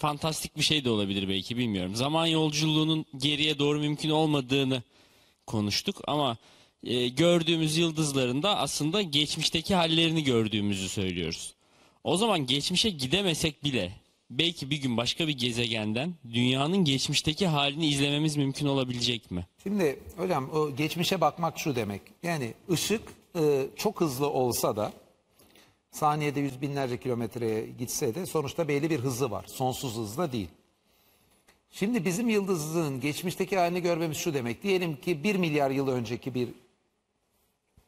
fantastik bir şey de olabilir belki bilmiyorum. Zaman yolculuğunun geriye doğru mümkün olmadığını konuştuk ama e, gördüğümüz yıldızların da aslında geçmişteki hallerini gördüğümüzü söylüyoruz. O zaman geçmişe gidemesek bile belki bir gün başka bir gezegenden dünyanın geçmişteki halini izlememiz mümkün olabilecek mi? Şimdi hocam o geçmişe bakmak şu demek. Yani ışık e, çok hızlı olsa da saniyede yüz binlerce kilometreye gitse de sonuçta belli bir hızı var. Sonsuz hızda değil. Şimdi bizim yıldızın geçmişteki halini görmemiz şu demek. Diyelim ki 1 milyar yıl önceki bir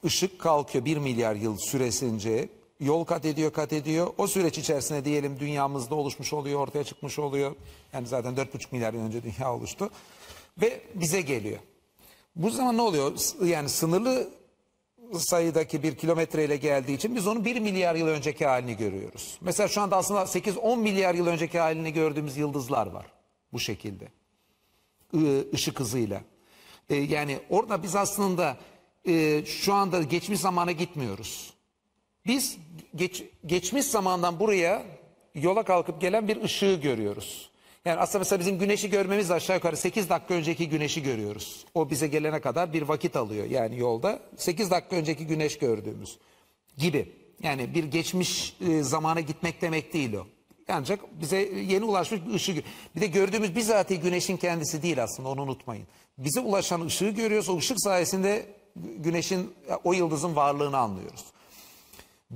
ışık kalkıyor 1 milyar yıl süresince yol kat ediyor kat ediyor. O süreç içerisinde diyelim dünyamızda oluşmuş oluyor ortaya çıkmış oluyor. Yani zaten 4,5 milyar yıl önce dünya oluştu ve bize geliyor. Bu zaman ne oluyor? Yani sınırlı sayıdaki bir kilometreyle geldiği için biz onu 1 milyar yıl önceki halini görüyoruz. Mesela şu anda aslında 8-10 milyar yıl önceki halini gördüğümüz yıldızlar var bu şekilde. Işık hızıyla. E, yani orada biz aslında e, şu anda geçmiş zamana gitmiyoruz. Biz geç, geçmiş zamandan buraya yola kalkıp gelen bir ışığı görüyoruz. Yani aslında mesela bizim güneşi görmemiz aşağı yukarı 8 dakika önceki güneşi görüyoruz. O bize gelene kadar bir vakit alıyor yani yolda. 8 dakika önceki güneş gördüğümüz gibi. Yani bir geçmiş e, zamana gitmek demek değil o. Ancak bize yeni ulaşmış bir ışığı. Bir de gördüğümüz bizatihi güneşin kendisi değil aslında onu unutmayın. Bize ulaşan ışığı görüyoruz. O ışık sayesinde güneşin, o yıldızın varlığını anlıyoruz.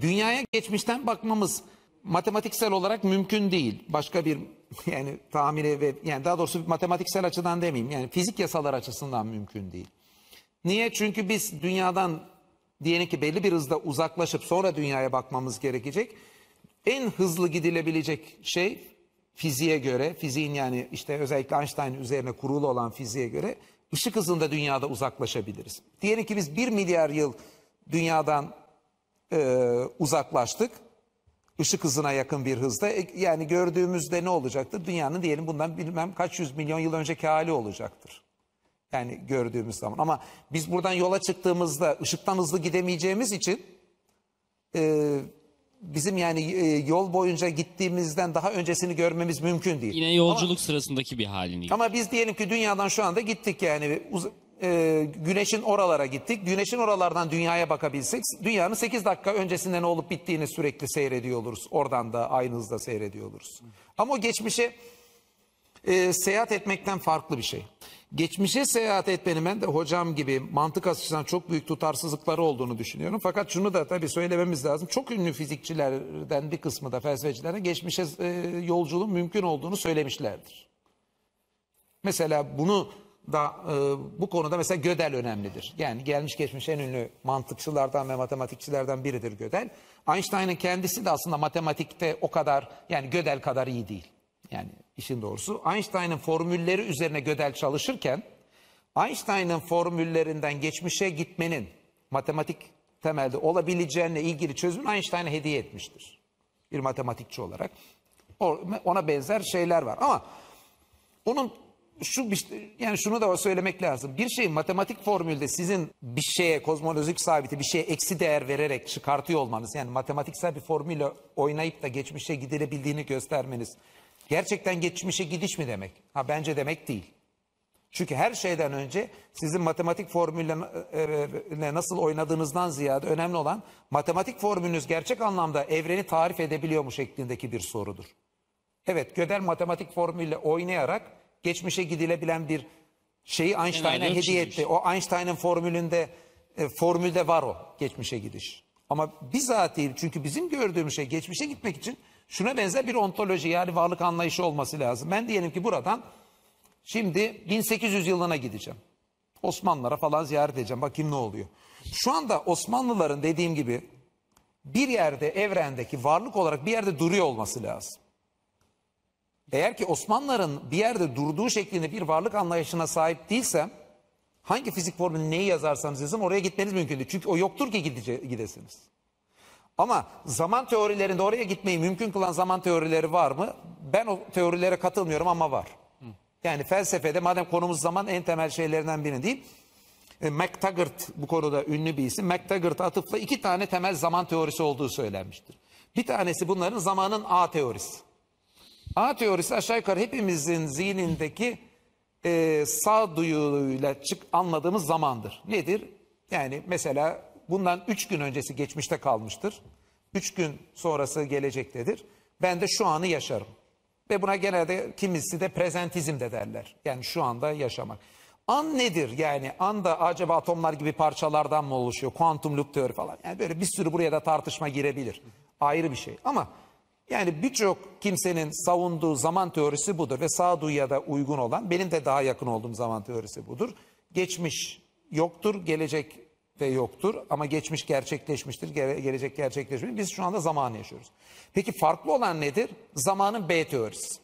Dünyaya geçmişten bakmamız matematiksel olarak mümkün değil. Başka bir yani tahmini ve yani daha doğrusu matematiksel açıdan demeyeyim. Yani fizik yasalar açısından mümkün değil. Niye? Çünkü biz dünyadan diyelim ki belli bir hızda uzaklaşıp sonra dünyaya bakmamız gerekecek. En hızlı gidilebilecek şey fiziğe göre, fiziğin yani işte özellikle Einstein üzerine kurulu olan fiziğe göre ışık hızında dünyada uzaklaşabiliriz. Diyelim ki biz 1 milyar yıl dünyadan e, uzaklaştık ışık hızına yakın bir hızda. E, yani gördüğümüzde ne olacaktır? Dünyanın diyelim bundan bilmem kaç yüz milyon yıl önceki hali olacaktır. Yani gördüğümüz zaman. Ama biz buradan yola çıktığımızda ışıktan hızlı gidemeyeceğimiz için e, bizim yani e, yol boyunca gittiğimizden daha öncesini görmemiz mümkün değil. Yine yolculuk ama, sırasındaki bir halini. Ama biz diyelim ki dünyadan şu anda gittik yani e, güneşin oralara gittik. Güneşin oralardan dünyaya bakabilsek dünyanın 8 dakika öncesinde ne olup bittiğini sürekli seyrediyor oluruz. Oradan da aynı hızda seyrediyor oluruz. Ama o geçmişe e, seyahat etmekten farklı bir şey. Geçmişe seyahat etmenin ben de hocam gibi mantık açısından çok büyük tutarsızlıkları olduğunu düşünüyorum. Fakat şunu da tabii söylememiz lazım. Çok ünlü fizikçilerden bir kısmı da felsefecilerden geçmişe e, yolculuğun mümkün olduğunu söylemişlerdir. Mesela bunu da e, bu konuda mesela Gödel önemlidir. Yani gelmiş geçmiş en ünlü mantıkçılardan ve matematikçilerden biridir Gödel. Einstein'ın kendisi de aslında matematikte o kadar yani Gödel kadar iyi değil. Yani işin doğrusu Einstein'ın formülleri üzerine Gödel çalışırken Einstein'ın formüllerinden geçmişe gitmenin matematik temelde olabileceğine ilgili çözümünü Einstein'a hediye etmiştir. Bir matematikçi olarak. Ona benzer şeyler var ama onun şu yani şunu da söylemek lazım. Bir şeyin matematik formülde sizin bir şeye kozmolojik sabiti bir şeye eksi değer vererek çıkartıyor olmanız yani matematiksel bir formülle oynayıp da geçmişe gidilebildiğini göstermeniz gerçekten geçmişe gidiş mi demek? Ha bence demek değil. Çünkü her şeyden önce sizin matematik formülle e, e, nasıl oynadığınızdan ziyade önemli olan matematik formülünüz gerçek anlamda evreni tarif edebiliyor mu şeklindeki bir sorudur. Evet Gödel matematik formülle oynayarak geçmişe gidilebilen bir şeyi Einstein'a hediye etti. O Einstein'ın formülünde e, formülde var o geçmişe gidiş. Ama bizatihi çünkü bizim gördüğümüz şey geçmişe gitmek için şuna benzer bir ontoloji yani varlık anlayışı olması lazım. Ben diyelim ki buradan şimdi 1800 yılına gideceğim. Osmanlılara falan ziyaret edeceğim. Bakayım ne oluyor. Şu anda Osmanlıların dediğim gibi bir yerde evrendeki varlık olarak bir yerde duruyor olması lazım. Eğer ki Osmanlıların bir yerde durduğu şeklinde bir varlık anlayışına sahip değilsem hangi fizik formülü neyi yazarsanız yazın oraya gitmeniz mümkün değil. Çünkü o yoktur ki gidece, gidesiniz. Ama zaman teorilerinde oraya gitmeyi mümkün kılan zaman teorileri var mı? Ben o teorilere katılmıyorum ama var. Yani felsefede madem konumuz zaman en temel şeylerinden biri değil. E, MacTaggart bu konuda ünlü bir isim. MacTaggart atıfla iki tane temel zaman teorisi olduğu söylenmiştir. Bir tanesi bunların zamanın A teorisi. A teorisi aşağı yukarı hepimizin zihnindeki e, duyuyla çık anladığımız zamandır. Nedir? Yani mesela bundan üç gün öncesi geçmişte kalmıştır. üç gün sonrası gelecektedir. Ben de şu anı yaşarım. Ve buna genelde kimisi de prezentizm de derler. Yani şu anda yaşamak. An nedir? Yani an da acaba atomlar gibi parçalardan mı oluşuyor? Kuantum loop teori falan. Yani böyle bir sürü buraya da tartışma girebilir. Ayrı bir şey. Ama yani birçok kimsenin savunduğu zaman teorisi budur ve sağduyuya da uygun olan benim de daha yakın olduğum zaman teorisi budur. Geçmiş yoktur, gelecek de yoktur ama geçmiş gerçekleşmiştir, gelecek gerçekleşmiştir. Biz şu anda zamanı yaşıyoruz. Peki farklı olan nedir? Zamanın B teorisi.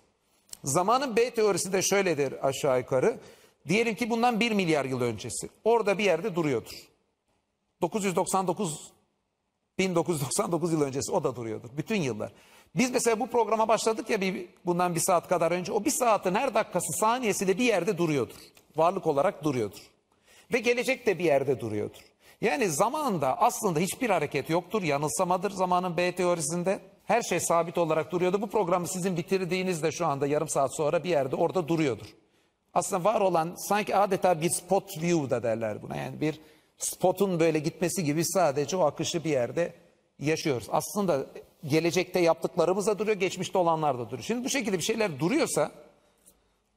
Zamanın B teorisi de şöyledir aşağı yukarı. Diyelim ki bundan 1 milyar yıl öncesi. Orada bir yerde duruyordur. 999 1999 yıl öncesi o da duruyordur. Bütün yıllar. Biz mesela bu programa başladık ya bir, bundan bir saat kadar önce. O bir saatin her dakikası saniyesi de bir yerde duruyordur. Varlık olarak duruyordur. Ve gelecek de bir yerde duruyordur. Yani zamanda aslında hiçbir hareket yoktur. Yanılsamadır zamanın B teorisinde. Her şey sabit olarak duruyordu. Bu programı sizin bitirdiğinizde şu anda yarım saat sonra bir yerde orada duruyordur. Aslında var olan sanki adeta bir spot view da derler buna. Yani bir spotun böyle gitmesi gibi sadece o akışı bir yerde yaşıyoruz. Aslında gelecekte yaptıklarımız da duruyor, geçmişte olanlar da duruyor. Şimdi bu şekilde bir şeyler duruyorsa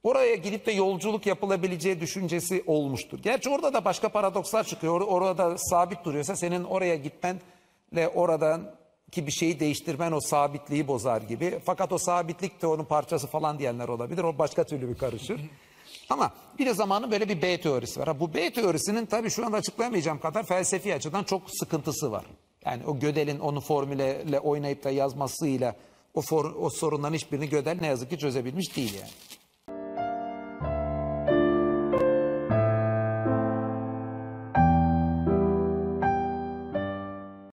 oraya gidip de yolculuk yapılabileceği düşüncesi olmuştur. Gerçi orada da başka paradokslar çıkıyor. Orada sabit duruyorsa senin oraya gitmenle oradan ki bir şeyi değiştirmen o sabitliği bozar gibi. Fakat o sabitlik de onun parçası falan diyenler olabilir. O başka türlü bir karışır. Ama bir de zamanın böyle bir B teorisi var. bu B teorisinin tabii şu anda açıklayamayacağım kadar felsefi açıdan çok sıkıntısı var. Yani o Gödel'in onu formüle oynayıp da yazmasıyla o, for, o sorunların hiçbirini Gödel ne yazık ki çözebilmiş değil yani.